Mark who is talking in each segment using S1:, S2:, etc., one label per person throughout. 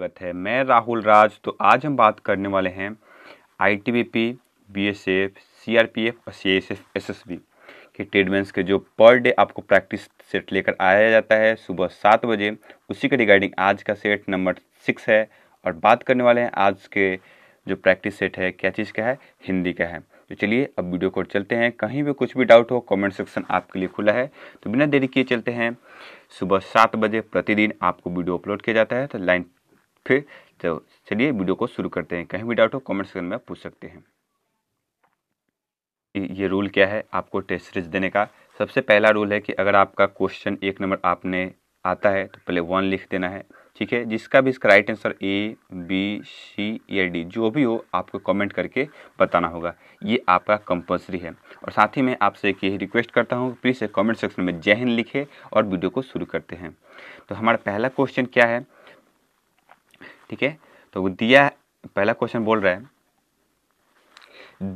S1: स्वागत है मैं राहुल राज तो आज हम बात करने वाले हैं I T B P B S F C R P F और C S F S S B के ट्रेडमेंट्स के जो पर डे आपको प्रैक्टिस सेट लेकर आया जाता है सुबह सात बजे उसी के रिगार्डिंग आज का सेट नंबर सिक्स है और बात करने वाले हैं आज के जो प्रैक्टिस सेट है क्या चीज़ का है हिंदी का है तो चलिए अब वीडियो को चलते हैं कहीं भी कुछ भी डाउट हो कमेंट सेक्शन आपके लिए खुला है तो बिना देरी किए चलते हैं सुबह सात बजे प्रतिदिन आपको वीडियो अपलोड किया जाता है तो लाइन फिर तो चलिए वीडियो को शुरू करते हैं कहीं भी डाउट हो कमेंट सेक्शन में आप पूछ सकते हैं ये रूल क्या है आपको टेस्ट सीरीज देने का सबसे पहला रूल है कि अगर आपका क्वेश्चन एक नंबर आपने आता है तो पहले वन लिख देना है ठीक है जिसका भी इसका right answer A B C या डी जो भी हो आपको कमेंट करके बताना होगा ये आपका कंपलसरी है और साथ ही मैं आपसे एक यही रिक्वेस्ट करता हूँ प्लीज़ कमेंट सेक्शन में जय हिंद लिखे और वीडियो को शुरू करते हैं तो हमारा पहला क्वेश्चन क्या है ठीक है तो दिया पहला क्वेश्चन बोल रहा है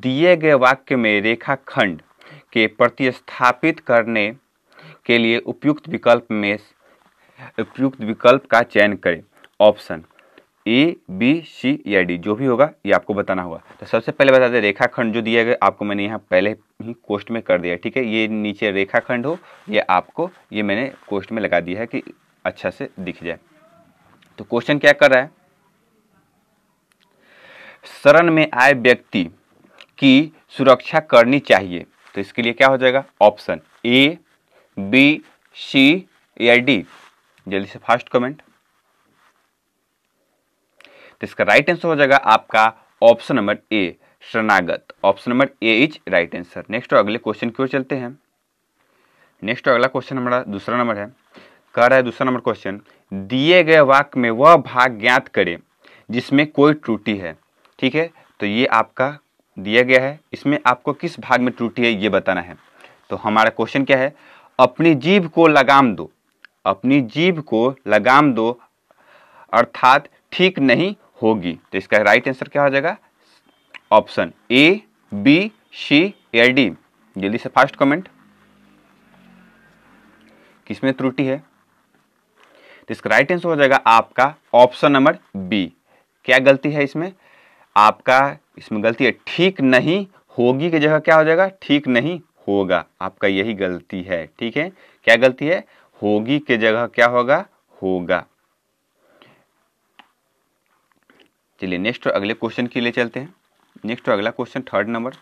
S1: दिए गए वाक्य में रेखाखंड के प्रतिस्थापित करने के लिए उपयुक्त विकल्प में उपयुक्त विकल्प का चयन करें ऑप्शन ए बी सी या डी जो भी होगा ये आपको बताना होगा तो सबसे पहले बता दें रेखाखंड जो दिया गया आपको मैंने यहाँ पहले ही कोष्ट में कर दिया ठीक है ये नीचे रेखाखंड हो ये आपको ये मैंने कोष्ट में लगा दिया है कि अच्छा से दिख जाए तो क्वेश्चन क्या कर रहा है शरण में आए व्यक्ति की सुरक्षा करनी चाहिए तो इसके लिए क्या हो जाएगा ऑप्शन ए बी सी या डी जल्दी से फास्ट कमेंट तो इसका राइट आंसर हो जाएगा आपका ऑप्शन नंबर ए शरणागत option number A is right answer next और अगले क्वेश्चन की ओर चलते हैं नेक्स्ट अगला क्वेश्चन हमारा दूसरा नंबर है कह रहा है दूसरा नंबर क्वेश्चन दिए गए वाक्य में वह भाग ज्ञात करें जिसमें कोई त्रुटि है ठीक है तो ये आपका दिया गया है इसमें आपको किस भाग में त्रुटि है ये बताना है तो हमारा क्वेश्चन क्या है अपनी जीभ को लगाम दो अपनी जीभ को लगाम दो अर्थात ठीक नहीं होगी तो इसका राइट आंसर क्या हो जाएगा ऑप्शन ए बी सी या डी जल्दी से फास्ट कमेंट किसमें त्रुटि है तो इसका राइट आंसर हो जाएगा आपका ऑप्शन नंबर बी क्या गलती है इसमें आपका इसमें गलती है ठीक नहीं होगी की जगह क्या हो जाएगा ठीक नहीं होगा आपका यही गलती है ठीक है क्या गलती है होगी के जगह क्या होगा होगा चलिए नेक्स्ट अगले क्वेश्चन के लिए चलते हैं नेक्स्ट अगला question third number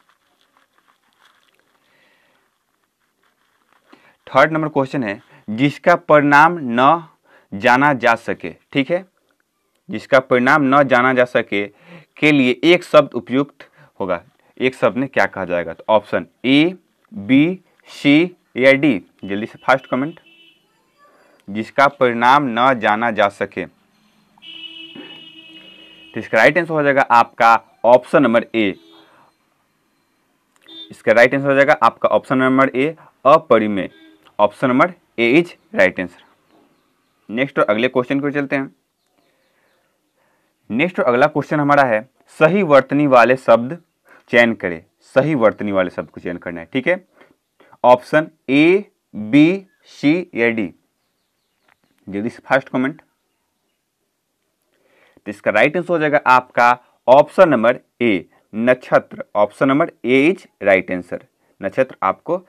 S1: third number question है जिसका परिणाम न जाना जा सके ठीक है जिसका परिणाम न जाना जा सके के लिए एक शब्द उपयुक्त होगा एक शब्द में क्या कहा जाएगा तो ऑप्शन ए बी सी या डी जल्दी से फास्ट कमेंट जिसका परिणाम न जाना जा सके तो इसका राइट आंसर हो जाएगा आपका ऑप्शन नंबर ए इसका राइट आंसर हो जाएगा आपका ऑप्शन नंबर ए अपरिमेय option number A is right answer next और अगले क्वेश्चन को चलते हैं नेक्स्ट अगला क्वेश्चन हमारा है सही वर्तनी वाले शब्द चयन करें सही वर्तनी वाले शब्द को चयन करना है ठीक है ऑप्शन ए बी सी या डी जल्दी से फर्स्ट कमेंट तो इसका राइट आंसर हो जाएगा आपका ऑप्शन नंबर ए नक्षत्र option number A is right answer नक्षत्र आपको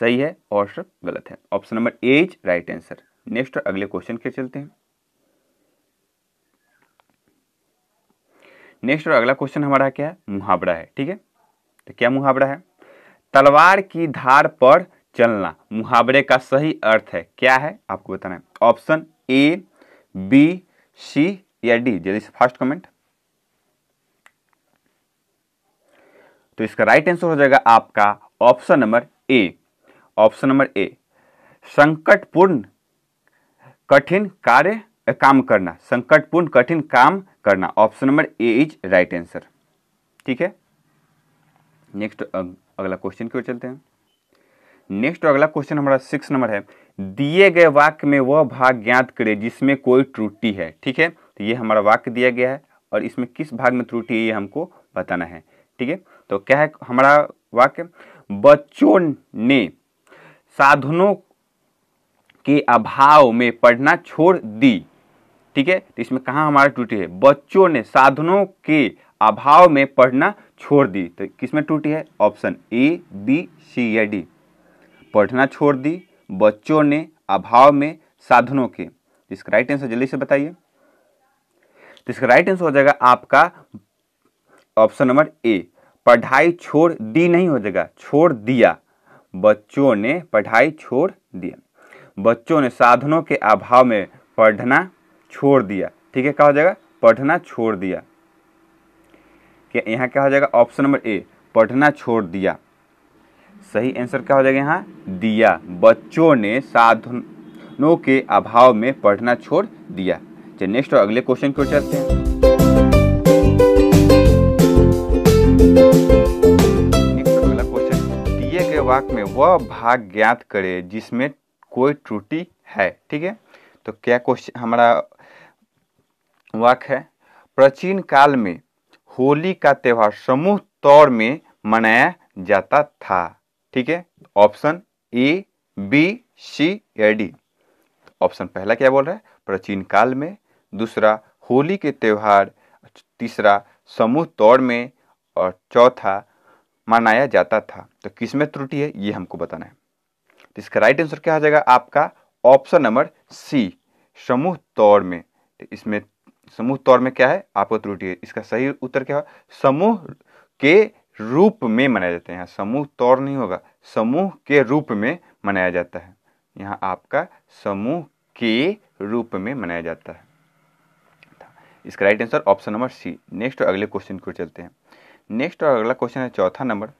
S1: सही है और गलत है option number A is right answer next अगले क्वेश्चन के चलते हैं नेक्स्ट और अगला क्वेश्चन हमारा क्या है मुहावरा है ठीक है तो क्या मुहावरा है तलवार की धार पर चलना मुहावरे का सही अर्थ है क्या है आपको बताना है ऑप्शन ए बी सी या डी जल्दी से फर्स्ट कमेंट तो इसका राइट आंसर हो जाएगा आपका option number A option number A संकटपूर्ण कठिन कार्य काम करना संकटपूर्ण कठिन काम करना option number A is right answer ठीक है नेक्स्ट अगला क्वेश्चन की ओर चलते हैं नेक्स्ट अगला क्वेश्चन हमारा सिक्स नंबर है दिए गए वाक्य में वह भाग ज्ञात करे जिसमें कोई त्रुटि है ठीक है तो ये हमारा वाक्य दिया गया है और इसमें किस भाग में त्रुटि है ये हमको बताना है ठीक है तो क्या है हमारा वाक्य बच्चों ने साधनों के अभाव में पढ़ना छोड़ दी ठीक है तो इसमें कहाँ हमारा टूटी है बच्चों ने साधनों के अभाव में पढ़ना छोड़ दी तो किसमें टूटी है ऑप्शन ए बी सी या डी पढ़ना छोड़ दी बच्चों ने अभाव में साधनों के तो इसका राइट आंसर जल्दी से बताइए तो इसका राइट आंसर हो जाएगा आपका ऑप्शन नंबर ए पढ़ाई छोड़ दी नहीं हो जाएगा छोड़ दिया बच्चों ने पढ़ाई छोड़ दिया बच्चों ने साधनों के अभाव में पढ़ना छोड़ दिया ठीक है क्या हो जाएगा पढ़ना छोड़ दिया क्या यहाँ क्या हो जाएगा ऑप्शन नंबर ए पढ़ना छोड़ दिया सही आंसर क्या हो जाएगा यहाँ दिया बच्चों ने साधनों के अभाव में पढ़ना छोड़ दिया चलिए नेक्स्ट और अगले क्वेश्चन की ओर चलते हैं वाक में वह भाग ज्ञात करे जिसमें कोई त्रुटि है ठीक है तो क्या क्वेश्चन हमारा वाक्य है प्राचीन काल में होली का त्यौहार समूह तौर में मनाया जाता था ठीक है ऑप्शन ए बी सी या डी ऑप्शन पहला क्या बोल रहा है प्राचीन काल में दूसरा होली के त्यौहार तीसरा समूह तौर में और चौथा मनाया जाता था तो किस में त्रुटि है ये हमको बताना है तो इसका राइट आंसर क्या हो जाएगा आपका ऑप्शन नंबर सी समूह तौर में तो इसमें समूह तौर में क्या है आपको त्रुटि है इसका सही उत्तर क्या है समूह के रूप में मनाया जाता है यहाँ समूह तौर नहीं होगा समूह के रूप में मनाया जाता है यहाँ आपका समूह के रूप में मनाया जाता है इसका right answer option number C next और अगले क्वेश्चन को चलते हैं नेक्स्ट और अगला क्वेश्चन है चौथा नंबर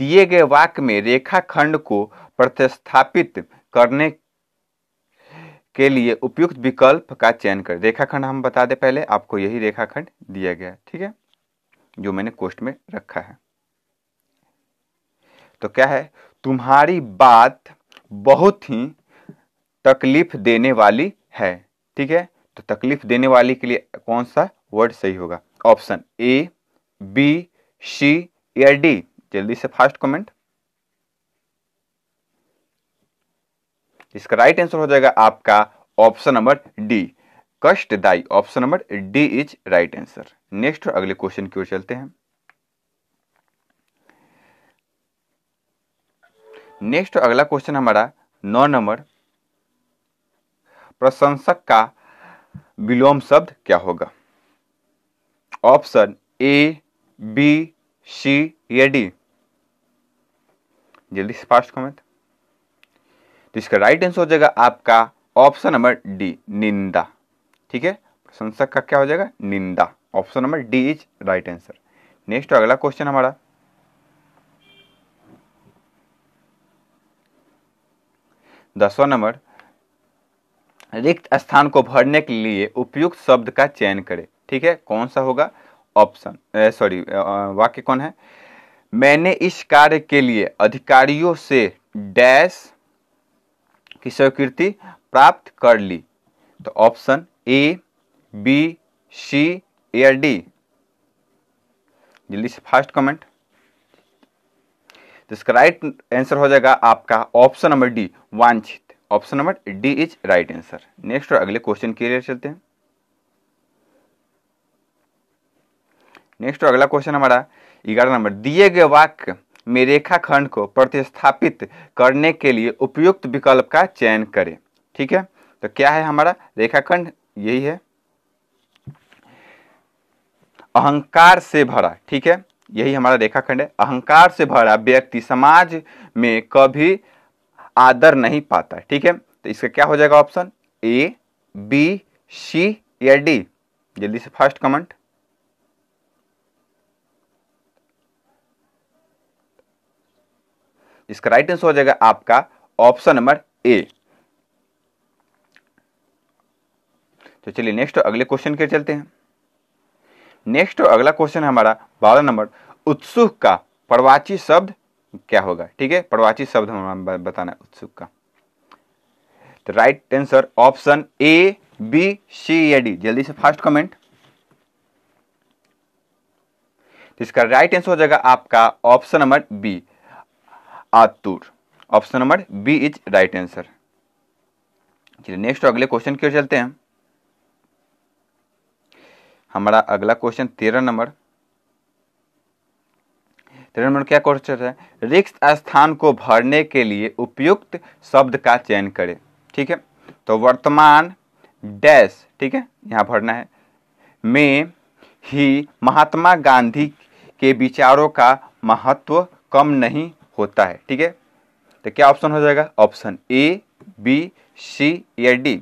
S1: दिए गए वाक्य में रेखाखंड को प्रतिस्थापित करने के लिए उपयुक्त विकल्प का चयन करें रेखाखंड हम बता दें पहले आपको यही रेखाखंड दिया गया ठीक है जो मैंने कोष्ट में रखा है तो क्या है तुम्हारी बात बहुत ही तकलीफ देने वाली है ठीक है तो तकलीफ देने वाली के लिए कौन सा वर्ड सही होगा ऑप्शन ए बी सी या डी जल्दी से फास्ट कमेंट इसका राइट आंसर हो जाएगा आपका ऑप्शन नंबर डी कष्टदायी option number D is right answer next और अगले क्वेश्चन की ओर चलते हैं नेक्स्ट अगला क्वेश्चन हमारा नौ नंबर प्रशंसक का विलोम शब्द क्या होगा ऑप्शन ए बी सी या डी जल्दी से फास्ट कमेंट तो इसका राइट आंसर हो जाएगा आपका ऑप्शन नंबर डी निंदा ठीक है प्रशंसक का क्या हो जाएगा निंदा option number D is right answer next अगला क्वेश्चन हमारा दसवा नंबर रिक्त स्थान को भरने के लिए उपयुक्त शब्द का चयन करें ठीक है कौन सा होगा ऑप्शन सॉरी वाक्य कौन है मैंने इस कार्य के लिए अधिकारियों से डैश की स्वीकृति प्राप्त कर ली तो ऑप्शन ए बी सी या डी जल्दी से फास्ट कमेंट तो इसका राइट आंसर हो जाएगा आपका ऑप्शन नंबर डी वांछित option number D is right answer next और अगले क्वेश्चन के लिए चलते हैं नेक्स्ट और अगला क्वेश्चन हमारा ग्यारह नंबर दिए गए वाक्य में रेखाखंड को प्रतिस्थापित करने के लिए उपयुक्त विकल्प का चयन करें ठीक है तो क्या है हमारा रेखाखंड यही है अहंकार से भरा ठीक है यही हमारा रेखाखंड है अहंकार से भरा व्यक्ति समाज में कभी आदर नहीं पाता ठीक है तो इसका क्या हो जाएगा ऑप्शन ए बी सी या डी जल्दी से फर्स्ट कमेंट इसका राइट आंसर हो जाएगा आपका ऑप्शन नंबर ए तो चलिए नेक्स्ट अगले क्वेश्चन के चलते हैं नेक्स्ट अगला क्वेश्चन हमारा बारह नंबर उत्सुक का प्रवाची शब्द क्या होगा ठीक है प्रवाची शब्द हमारा बताना है उत्सुक का तो right answer option A B C या डी जल्दी से फास्ट कमेंट तो इसका राइट आंसर हो जाएगा आपका ऑप्शन नंबर बी आतुर option number B is right answer चलिए नेक्स्ट अगले क्वेश्चन की ओर चलते हैं हमारा अगला क्वेश्चन तेरह नंबर तेरह नंबर क्या क्वेश्चन है रिक्त स्थान को भरने के लिए उपयुक्त शब्द का चयन करें ठीक है तो वर्तमान डैश ठीक है यहाँ भरना है में ही महात्मा गांधी के विचारों का महत्व कम नहीं होता है ठीक है तो क्या ऑप्शन हो जाएगा ऑप्शन ए बी सी या डी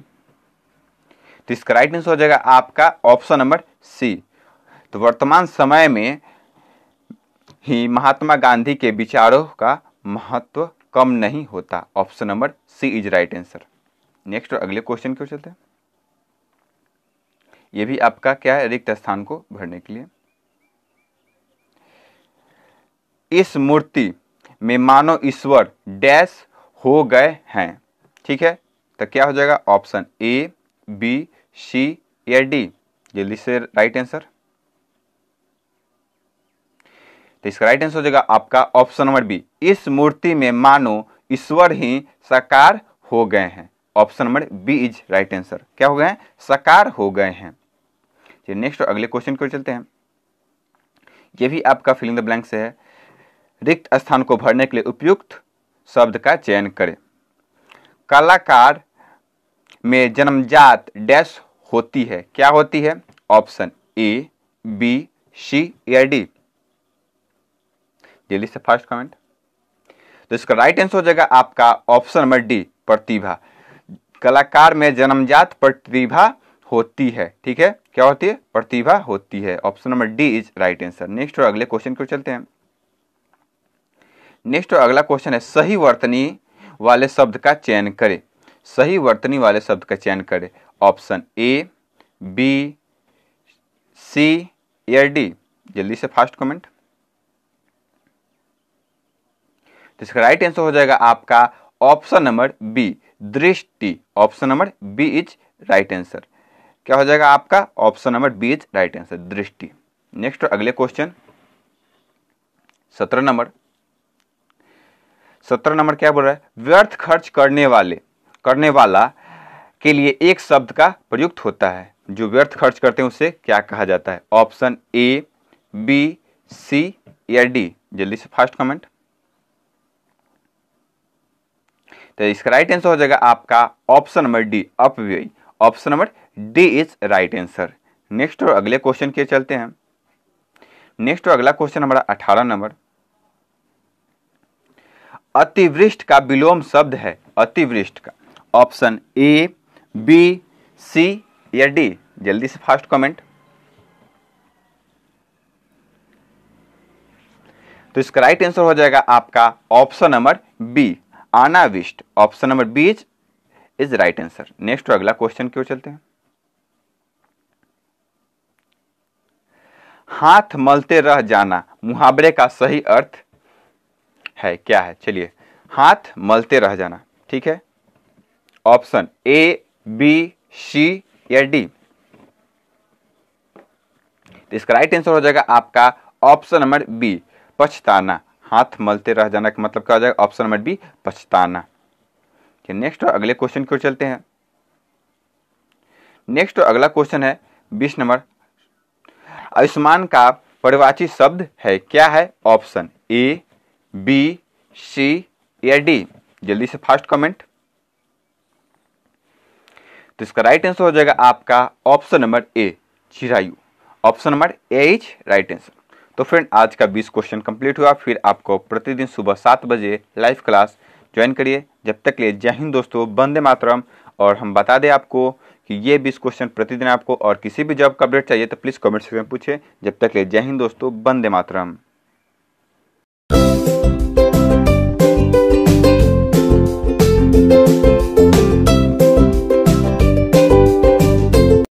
S1: तो इसका राइट आंसर हो जाएगा आपका ऑप्शन नंबर सी तो वर्तमान समय में ही महात्मा गांधी के विचारों का महत्व कम नहीं होता option number C is right answer next और अगले क्वेश्चन क्यों चलते हैं ये भी आपका क्या है रिक्त स्थान को भरने के लिए इस मूर्ति में मानव ईश्वर डैश हो गए हैं ठीक है तो क्या हो जाएगा ऑप्शन ए बी सी या डी जल्दी से राइट आंसर तो इसका राइट आंसर हो जाएगा आपका ऑप्शन नंबर बी इस मूर्ति में मानो ईश्वर ही साकार हो गए हैं option number B is right answer क्या हो गए हैं साकार हो गए हैं नेक्स्ट अगले क्वेश्चन को चलते हैं ये भी आपका फिलिंग द ब्लैंक से है रिक्त स्थान को भरने के लिए उपयुक्त शब्द का चयन करें कलाकार में जन्मजात डैश होती है क्या होती है ऑप्शन ए बी सी या डी जल्दी से फर्स्ट कमेंट तो इसका राइट आंसर हो जाएगा आपका ऑप्शन नंबर डी प्रतिभा कलाकार में जन्मजात प्रतिभा होती है ठीक है क्या होती है प्रतिभा होती है option number D is right answer next और अगले क्वेश्चन को चलते हैं नेक्स्ट अगला क्वेश्चन है सही वर्तनी वाले शब्द का चयन करें सही वर्तनी वाले शब्द का चयन करें ऑप्शन ए बी सी या डी जल्दी से फास्ट कमेंट तो इसका राइट आंसर हो जाएगा आपका ऑप्शन नंबर बी दृष्टि option number B is right answer क्या हो जाएगा आपका option number B is right answer दृष्टि नेक्स्ट अगले क्वेश्चन सत्रह नंबर सत्रह नंबर क्या बोल रहा है व्यर्थ खर्च करने वाले करने वाला के लिए एक शब्द का प्रयुक्त होता है जो व्यर्थ खर्च करते हैं उसे क्या कहा जाता है ऑप्शन ए बी सी या डी जल्दी से फास्ट कमेंट तो इसका राइट आंसर हो जाएगा आपका ऑप्शन नंबर डी अपव्यय option number D is right answer next और अगले क्वेश्चन के चलते हैं नेक्स्ट और अगला क्वेश्चन हमारा अठारह नंबर अतिवृष्ट का विलोम शब्द है अतिवृष्ट का ऑप्शन ए बी सी या डी जल्दी से फास्ट कमेंट तो इसका राइट आंसर हो जाएगा आपका ऑप्शन नंबर बी अनाविष्ट option number B is right answer next अगला क्वेश्चन क्यों चलते हैं हाथ मलते रह जाना मुहावरे का सही अर्थ है क्या है चलिए हाथ मलते रह जाना ठीक है ऑप्शन ए बी सी या डी तो इसका राइट आंसर हो जाएगा आपका ऑप्शन नंबर बी पछताना हाथ मलते रह जाना का मतलब क्या हो जाएगा ऑप्शन नंबर बी पछताना नेक्स्ट और अगले क्वेश्चन की ओर चलते हैं नेक्स्ट और अगला क्वेश्चन है बीस नंबर आयुष्मान का परिवाची शब्द है क्या है ऑप्शन ए बी सी या डी जल्दी से फास्ट कमेंट तो इसका राइट आंसर हो जाएगा आपका ऑप्शन नंबर ए चिरायु option number A is right answer तो फ्रेंड आज का 20 क्वेश्चन कंप्लीट हुआ फिर आपको प्रतिदिन सुबह सात बजे लाइव क्लास ज्वाइन करिए जब तक लिए जय हिंद दोस्तों वंदे मातरम और हम बता दें आपको कि ये 20 क्वेश्चन प्रतिदिन आपको और किसी भी जॉब का अपडेट चाहिए तो प्लीज़ कमेंट सेक्शन में पूछे जब तक लिए जय हिंद दोस्तों वंदे मातरम